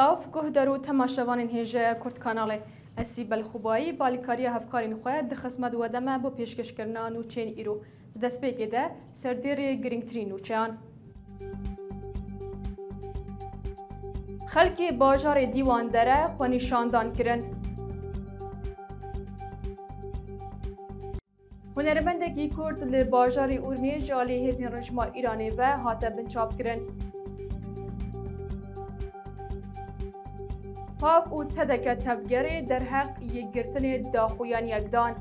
Lav guh dero temaşevanên hêje Kurd kanalê Esî Belxubayî balîkariya hevkarên xwe dixismet wedeme bo pêşkêşkirina nûçeyên îro. Di destpêkê de serdêrê girîngtirîn nûçeyan. Xelkê bajarê dîwan dere xwenîşandan kirin. Hunerbendekî Kurd li bajarê Urmiyê ji alî hêzên rejma Îranê ve hate binçavkirin. پاک و تدکه تفگری در حق یک گرتن داخویان یکدان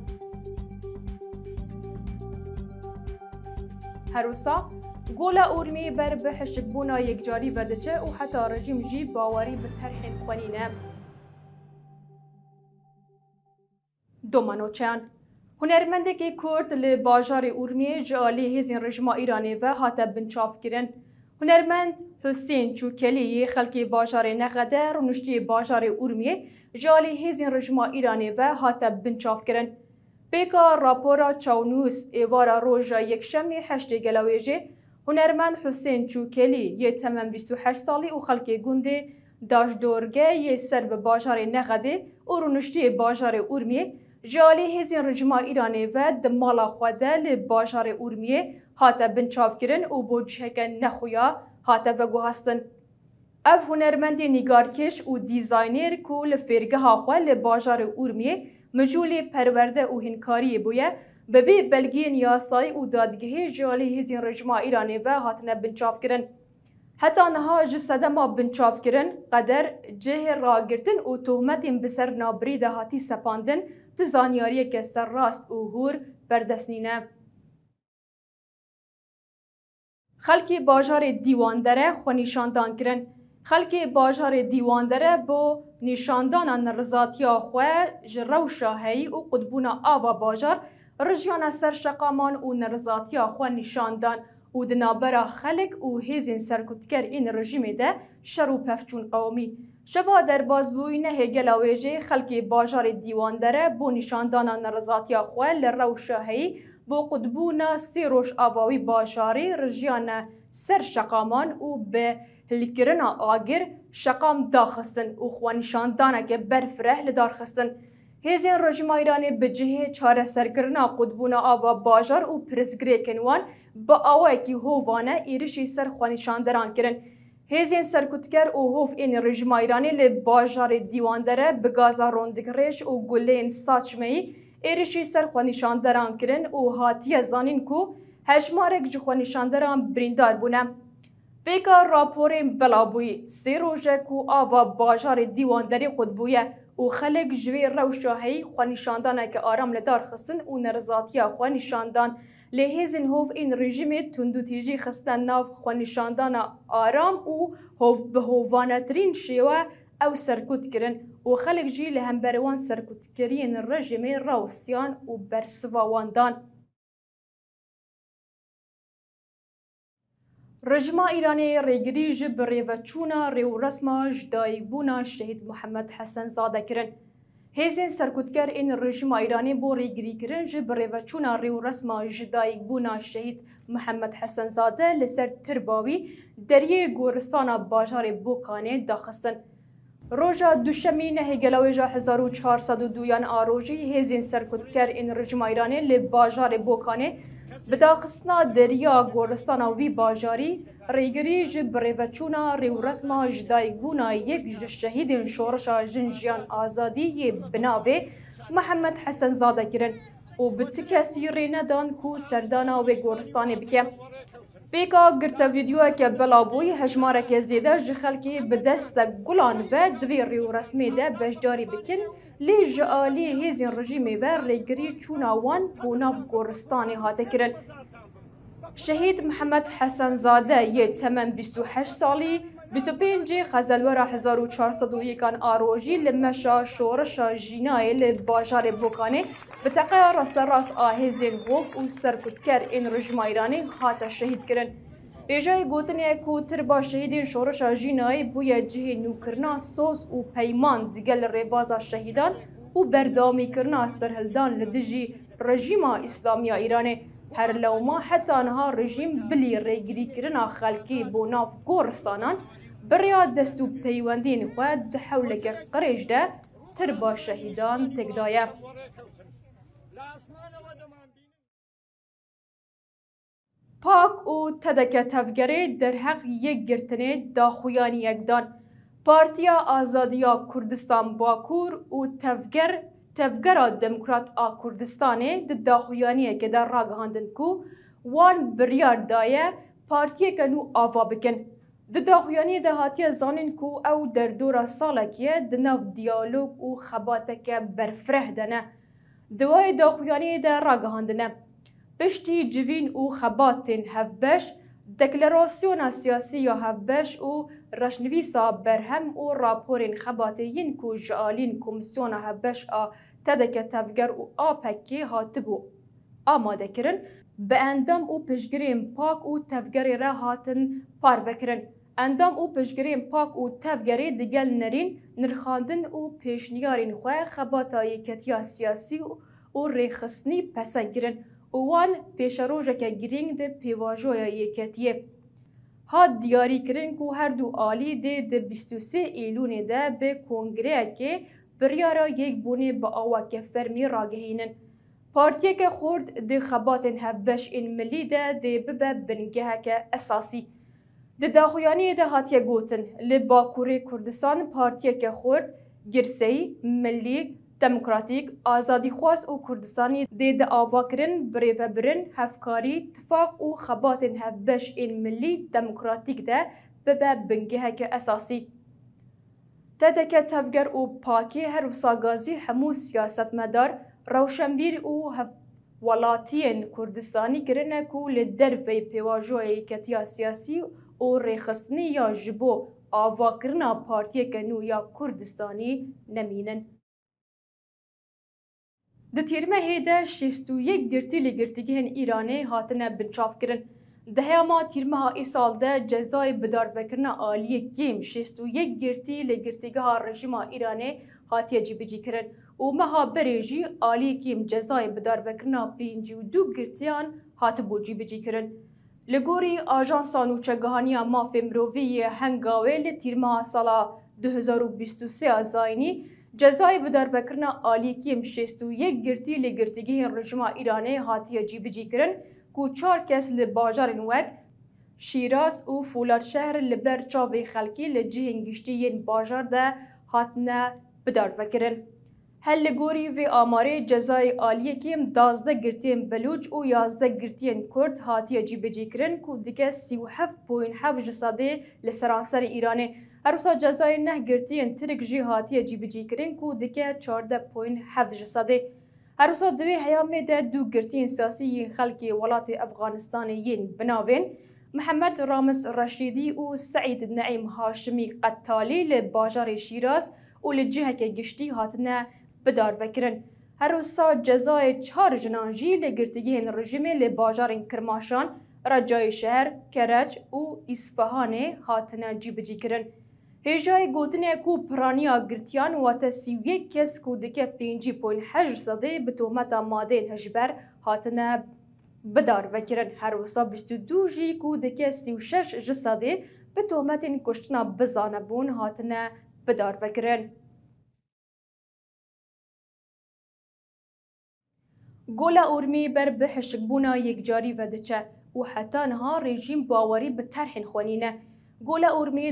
هروسا گول اورمی بر به یکجاری یک جاری ودچه و حتی رژیم جی باوری به طرح خونینه دومانوچان هنرمندکی کرد لی باجار اورمی جالی هزین رژما ایرانی و حتی بنچاف گرند. هنرمند حسین چوکلی خلکی باجار نغدر و نشتی باجار ارمیه جالی هیزین رجما ایرانی و حتی بنچاف کرن. بیکا راپورا چاونوس ایوارا روژا یکشمی هشت گلویجه هنرمند حسین چوکلی یه تمام 28 سالی و خلکی گنده داش دورگه یه سر به باجار نغده و رونشتی باجار ارمیه جالی هیزین رجما ایرانی و دمالا خوده لباجار ارمیه هاتە بنچاوکردن و بۆ جهکە نەخویا هاتە بەگوهاستن. Ev hunermendê nîgarkeş û dîzaynêr ku li fêrgeha xwe li bajarê Urmiyê mijûlê perwerde û hinkariyê bûye, bebê belgiyên yasayî û dadgehê jialê hêzên rejma Îranê ve hatine binçavkirin. Heta niha ji sedema binçavkirin, qeder cihê ragirtin û tohmetên bi ser nabirî de hatî sepandin, ti zanyariyeke serrast û hûr berdestnîne. خەڵکی باژارێ دیواندەرە خۆنیشاندان کرن خەڵکی باژارێ دیواندەرە بۆ نیشاندانە نڕزاتیا خوێ ji rewşaheyî û qudbûna ava bajar rijyana ser şeqaman û nerizatiya xwe nîşandan û di nabera xelek û hêzên serkutker ên rejimê de şer û pevçûn qewmî. Şeva derbazbûyîne hêgela wê jê xelkê bajarê dîwandere bû nîşandana nerizatiya xwe li rewşaheyî بۆ قوتبوونا سێ ڕۆژ ئاواوی باشارێ ڕژیانە سەر شەقامان و بە هلیکردنا ئاگر شەقام داخستن و خوانیشاندانەکە بەرفرەه لە دارخستن. هێزیان ڕژیما ایرانێ بجهێ چارەسەرکردنا قوتبوونا ئاوا باژار و پرسگرێکنوان بە ئاوایەکی هۆوانە ئیرشی سەر خوانیشاندەران کردن. هێزیان سەرکوتکەر و هۆف ئێنی ڕژیما ایرانی لێ باژارێ دیواندەرە بگازا ڕۆندگڕێش و گولێن ساچمەی êrişî ser xwenîşanderan kirin û hatiye zanîn ku hejmarek ji xwenîşanderan birîndar bûne. Pêka raporên belabûyî sê roje ku ava bajarê dîwan derê xud bûye û xelek ji vê rewşa heyî xwenîşandaneke aram li dar xistin û nerizatiya xwenîşandan lê hêzên hov ên rejimê tundûtîjî xistine nav xwenîşandana aram û hov bi hovanetirîn şêwe ئەو سەرکوتکردن و خەلێکژی لە هەمبەرەوان سەرکوتکردین ڕژێمەی ڕاوستیان و بەرسڤاواندان. ڕژما ئیرانی ڕێگری ji bi ڕێڤەچوونا ڕێوڕسما ji دایبوونا شەهید محەممەد حەسەن زادەکردن. هێزین سەرکوتکەر ئین ڕژما ئیرانی بۆ ڕێگریکردن ji bi ڕێڤەچوونا ڕێوڕسما ji دایبوونا شەهید محەممەد حەسەنزادە لەسەر ترباوی دەریێ گۆرستانە باژارێ بۆکانێ داخستن. روژا دوشمی نه گلویجا 1402 یان آروژی هزین سرکوتکر این رژیم ایرانی لی باجار بوکانه بداخستنا دریا گورستانا وی باجاری ریگری جی بریوچونا ریو رسما جدایگونا یک شهید شورشا جنجیان آزادی بناوه محمد حسن زاده کرن و بتکسی رینه دان کو سردانا و گورستانه بکه پێکا گرتە ڤیددیوەکە بەڵاوبووی هەژمارەکە زێدە ji xelکێ bi destە gulan ve divê rêwresmê de beşdarî bikin lê ji aliyê hêzên rijimê ve lêgirî çûna wan bû nav goristanê hate kirin. Şehîd Mihemed Hesenzade yê temen 28 salî 25 خزلورا 1401 آروژی لمشا شورشا جینای لباجار بوکانه به تقه راست راست آهزین غوف و سرکتکر این رژما ایرانی هات شهید کرن بیجای گوتنی کو تر با شهیدین شورشا جینای بوی جه نوکرنا سوز و پیمان دیگل ریبازا شهیدان و بردامی کرنا سرهلدان لدجی رژیما اسلامی ایرانه هر لوما حتى نهار رژیم بلی ریگری کرنا خلکی بو ناف گورستانان بریا دستو پیوندین خود حولک قریج ده تر با شهیدان تگدایه پاک و تدک تفگری در حق یک گرتنه داخویان یکدان پارتیا آزادیا کردستان باکور و تفگر tevgera Demokrat a Kurdistanê di daxuyaniyekê de ragihandin ku wan biryar daye partiyeke nû ava bikin. Di daxuyaniyê de hatiye zanin ku ew derdora salekê ye di nav diyalog û xebateke berfireh de ne. Di wayê daxuyaniyê de ragihandine. Piştî civîn û xebatên hevbeş, deklarasiyona siyasî ya hevbeş û رشنویسا برهم او راپورین خباتیین کو جالین کمیسیونا هبش آ تدک تفگر او آپکی هاتبو آماده کرن به اندام او پشگرین پاک او تفگری را هاتن پار بکرن اندام او پشگرین پاک او تفگری دیگل نرین نرخاندن او پیشنیارین خواه خباتایی کتیا سیاسی او ریخستنی پسنگرن اوان پیشروژه که گرینگ ده پیواجویا یکتیه هات دیاریکرین کو هر دو آلی دê di 23 Îlûnê de bi kongreyekê biryara Yekbûnê bi awakê fermî ragihînin. Partiyeke xurt di xebatên hevbeşên milî de dê bibe bingeheke esasî. Di daxuyaniyê de hatiye gotin li Bakurê Kurdistan partiyeke xurt girseyî, millî, دموکراتیک ئازادی خواست û Kurdistanê dê di avakirin birêvebirin hevkarî tifaq û xebatên hevbeş ên millî demokratîk de bibe bingeheke esasî. Tedeke tevger û pakê her wisa gazî hemû siyasetmedar rewşembîr û hev welatiyên Kurdistanî kirine ku li dervê pêvajoyê ketiya siyasî û rêxistinê ya ji bo avakirina partiyeke nû ya Kurdistanî nemînin. Di tîrmehê de şêst û yek girtî li girtîgehên Îranê hatine binçavkirin. Di heyama tîrmeha îsal de cezayê bidarvekirina aliyê Kîm şêst û yek girtî li girtîgeha rejima Îranê hatiye cîbicî kirin. û meha berê jî aliyê Kîm cezayê bidarvekirina pêncî û du girtiyan hatibû cîbicî kirin. Li gorî Ajansa Nûçegihaniya Mafê Mirovî yê Hengawê li tîrmeha sala 2023 a zayînî Cezayê Bidarvekirina Aliyekiyên 61 girtî li girtîgehên rejima Îranê hatiye cîbicîkirin ku çar kes li bajarên wek Şîraz û Fulatşehr li ber çavê xelkî li cihên giştî yên bajar de hatine bidarvekirin. Hel li gorî vê amarê cezayê aliyekêm dazde girtiyên belûç û yazde girtiyên Kurd hatiye cîbecîkirin ku dike sî hev poyên hev ji sadê li seranserê Îranê Erusa Cezayir neh girtiyên Tirk jî hatiye cîbicîkirin ku dike çarde poyên hevd ji sedê. Erusa divê heyamê de du girtiyên siyasî yên xelkê welatê Efganistanê yên binavên, Mihemed Ramis Reşîdî û Seîd Neîm Haşimî Qettalî li bajarê Şîraz û li ciheke giştî hatine bidarvekirin. Herusa cezayê çar jinan jî li girtîgehên rejimê li bajarên Kirmaşan, Recayê şeher, Kereç û Îsfahanê hatine cîbicîkirin. هێژای گوتنێک و پرانیا گرتیان واتە سیویە کەس و دکە پێنجی پوین هەژ سەدەی بتۆمەتە مادەین هەژبەر هاتنە بدار vekirrin her wisa bîst du jî ku dike sî û şeş ji sedê bi tohmetên kuştina bizanebûn hatine bidar vekirin. Gola Urmî ber bi hişikbûna yekcarî ve diçe û heta niha rejîm bawerî bi terhên xwenîne. Gola Urmî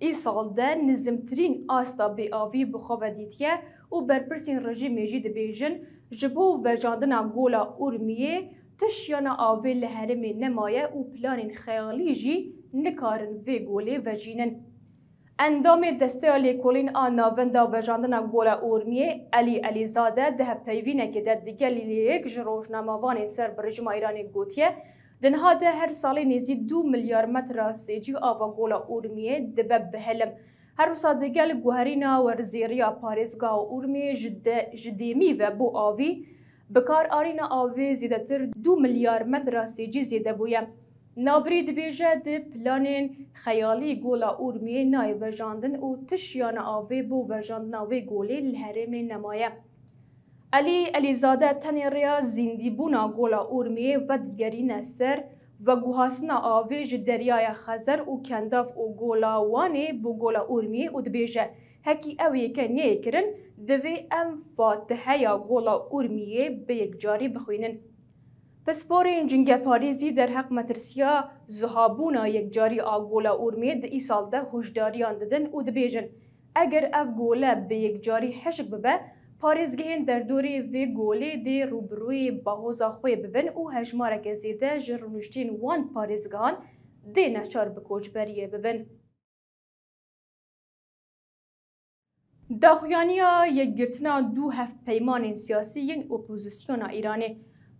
ای سال ده نزمترین آستا بی آوی بخواه دیتیه و برپرسین رژیمی جی دبیجن جبو وجاندنا گولا ارمیه تشیانا آوی لحرمی نمایه و پلانین خیالی جی نکارن وی گولی وجینن اندام دسته لیکولین آن ناوندا وژاندنا گولا اورمیه علی علی زاده ده پیوینه که ده دیگه لیلیک جروشناموان سر برجم ایرانی گوتیه د نهاده هر سالی نزید دو میلیار متر سیجی آوا گولا اورمیه دبه بهلم هر وسا دگل گوهرینا ورزیریا پارزگا و اورمیه جدیمی و بو آوی بکار آرینا آوی زیده تر دو میلیار متر سیجی زیده بویم نابری دبیجه د پلانین خیالی گولا اورمیه نای وجاندن و تشیان آوی بو وجاندن آوی گولی لحرم نمایه علی علیزاده تنی ریا زیندیبونا گولا اورمیه و دیگرین سر و گوهاسنا آوی جی دریای خزر و کنداف و گولا وانه بو گولا اورمیه او دبیجه هکی او یکه نیه کرن دوی ام فاتحه یا گولا اورمیه به یک جاری بخوینن پسپورین جنگ پاریزی در حق مترسیا زهابونا یک جاری آگولا اورمیه ده ای سال ده هوشداریان ددن او دبیجن اگر او گوله به یک جاری حشک ببه پارێزگەهێن دەردۆری vê golê dê rûbirûyê bahoza xwê bibin û hejmareke zêde ji rûniştîn wan parêzgehan dê neçar bi koçberiyê bibin. Daxuyaniya yekgirtina du hevpeymanên siyasî yên opozisyona Îranê.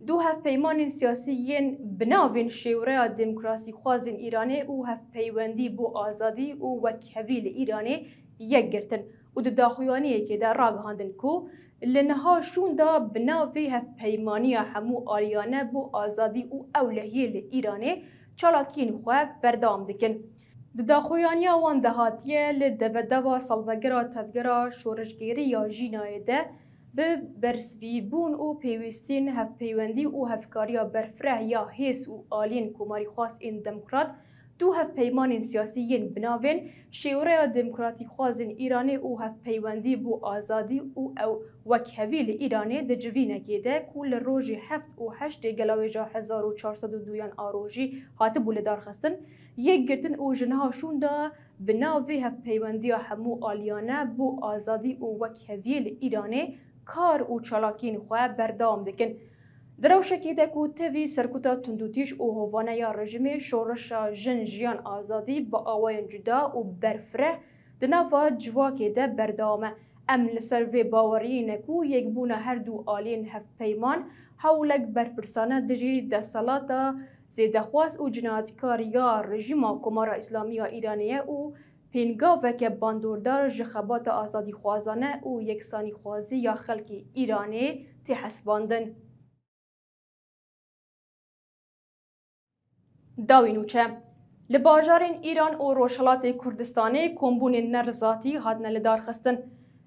Du hevpeymanên siyasî yên binavên şêwreya demokrasî xwazên Îranê û hevpeywendî bo azadî û wekhevî li Îranê yekgirtin. و د داخویانیه کې د راګهاندن کو لنها شون دا بناوی هف پیمانیا همو آریانه بو آزادی او اولهیه ل ایرانه چالاکین خو بردام دکن د داخویانیا وان دهاتیه ل دبدوا سلوګرا تفګرا شورشګری یا جینایه ده به برسوی بون او پیوستین هف پیوندی او هفکاریا برفره یا هیس او آلین کوماری خواست این دموکرات دو هف پیمان سیاسیین بناوین شیوره دموکراتیک خوازن ایرانی او هف پیوندی بو آزادی او او وکهویل ایرانی د جوینکی ده کول روژی هفت او هشت گلاوی جا 1402 یان آروژی هات بول دارخستن یک گرتن او جنها شون دا بناوی هف پیوندی همو آلیانه بو آزادی او وکهویل ایرانی کار او چالاکین خواه بردام دکن دروشکی دکو تیوی سرکوتا تندوتیش و هوانه یا رژیم شورشا جن جیان آزادی با آواین جدا و برفره دنوا جواکی ده بردامه ام لسر وی باوری نکو یک بونه هر دو آلین هف پیمان حولک برپرسانه دجی ده سلاتا زیده خواست و جنایتکار یا رژیم کمار اسلامی ایرانیه و پینگا وکه باندوردار جخبات آزادی خوازانه و یکسانی خوازی یا خلکی ایرانی تی حسباندن. داوینوچه ل باجارین ایران او روشلات کردستانی کمبون نرزاتی هادن لدار خستن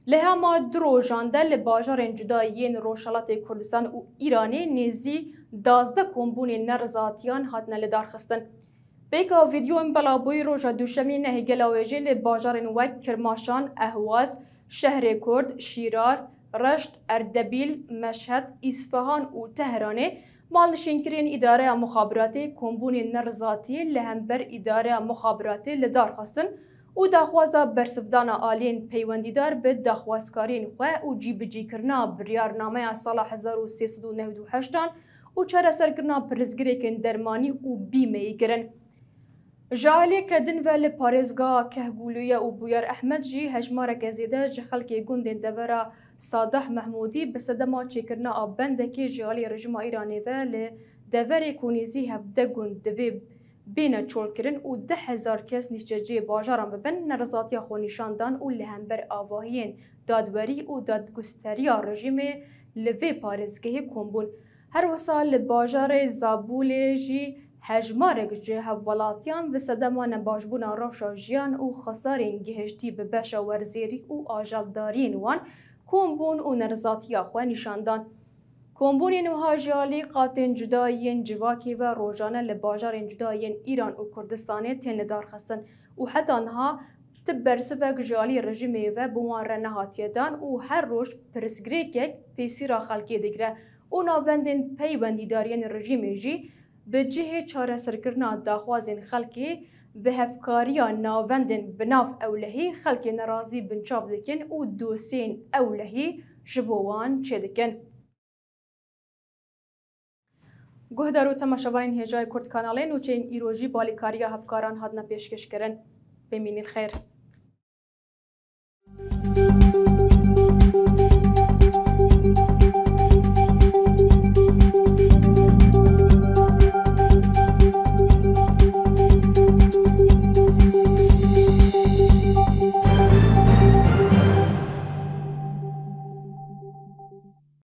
له هما درو جانده ل باجارین جدایین روشلات کردستان او ایرانی نزی دازده کمبون نرزاتیان هادن لدار خستن بیکا ویدیو ام بلا بوی روژا دوشمی نهگل آویجی ل باجارین وک کرماشان اهواز شهر کرد شیراز رشت اردبیل مشهد اصفهان او تهرانه مالشینکرین اداره مخابراتی کمبون نرزاتی لهمبر اداره مخابراتی لدار خواستن او داخوازا برسفدان آلین پیوندیدار به داخوازکارین خواه او جی بجی کرنا بریارنامه سال 1398 او چرا سرکرنا پرزگریکن درمانی او بیمه کرن. جالی کدن و لپارزگا که گولویا او بویار احمد جی هجمارک زیده جخلکی گندن دورا Sadah Mahmudi bi sedema çêkirina a bendekê ji alî rejima Îranê ve li deverê Kunêzî hevde gund divê bêne çolkirin û deh hezar kes nîşçeciyê bajaran bibin nerezatiya xwenîşandan û li hember avahiyên dadwerî û dadgusteriya rejimê li vê parêzgehê kombûn. Her wisa li bajarê Zabûlê jî hejmarek ji hevwelatiyan bi sedema nebajbûna rewşa jiyan û xesarên gihiştî bi beşa werzêrî û ajaldariyên wan کۆمبوون و نەرزاتیا خوێ نیشاندان. کۆمبوونین و هاژیالی قاتên cudayên civakî ve rojane li bajarên cudayên Îran û Kurdistanê tên li darxistin û heta niha ti bersivek jialî rejimê ve bi wan re nehatiyedan û her roj pirsgirêkek pêsîra xelkê digre û navendên peywendîdariyên rejimê jî bi cihê çareserkirina daxwazên xelkê به هفکاریا ناوەندن بناف ئەولەهی خەڵکی نەڕازی بنچاب دەکەن و دووسین ئەولەهی ji bo wan çêdikin. Guhdar û temaşebarên Hêjayê Kurd kanalên û çeyên îrojî balîkariya hevkaran hatine pêşkêşkirin. Pêmînîn xêr. Thank you.